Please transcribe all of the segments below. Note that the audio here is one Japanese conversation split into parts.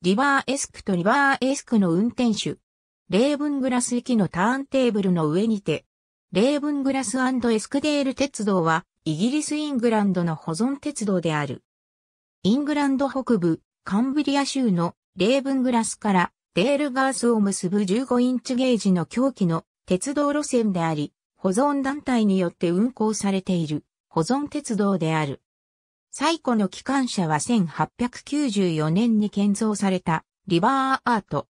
リバーエスクとリバーエスクの運転手。レーブングラス駅のターンテーブルの上にて、レーブングラスエスクデール鉄道は、イギリス・イングランドの保存鉄道である。イングランド北部、カンブリア州のレーブングラスからデールガースを結ぶ15インチゲージの狂気の鉄道路線であり、保存団体によって運行されている保存鉄道である。最古の機関車は1894年に建造されたリバーアート。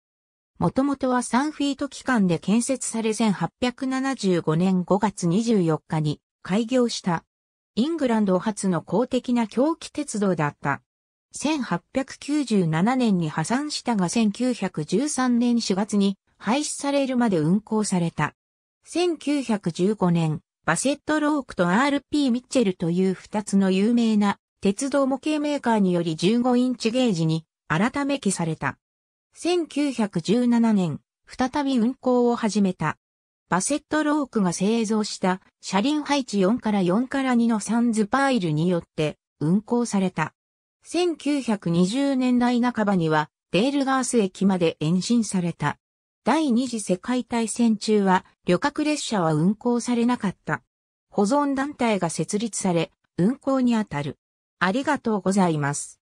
もともとは3フィート機関で建設され1875年5月24日に開業した。イングランド初の公的な狂気鉄道だった。1897年に破産したが1913年4月に廃止されるまで運行された。1915年、バセット・ロークと RP・ ミッチェルという二つの有名な鉄道模型メーカーにより15インチゲージに改め記された。1917年、再び運行を始めた。バセットロークが製造した車輪配置4から4から2のサンズパイルによって運行された。1920年代半ばにはデールガース駅まで延伸された。第二次世界大戦中は旅客列車は運行されなかった。保存団体が設立され、運行にあたる。ありがとうございます。